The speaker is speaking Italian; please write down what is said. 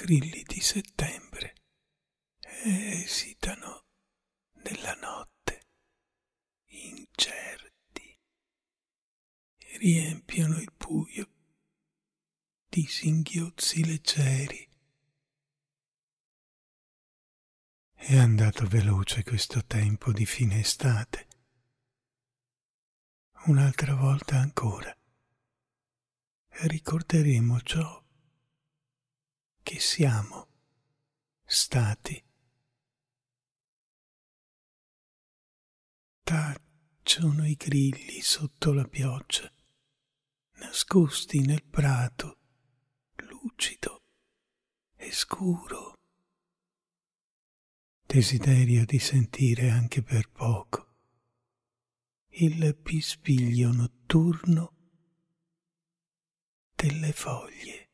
grilli di settembre esitano nella notte incerti e riempiono il buio di singhiozzi leggeri. È andato veloce questo tempo di fine estate. Un'altra volta ancora ricorderemo ciò che siamo stati. Tacciono i grilli sotto la pioggia, nascosti nel prato, lucido e scuro. Desiderio di sentire anche per poco il pispiglio notturno delle foglie.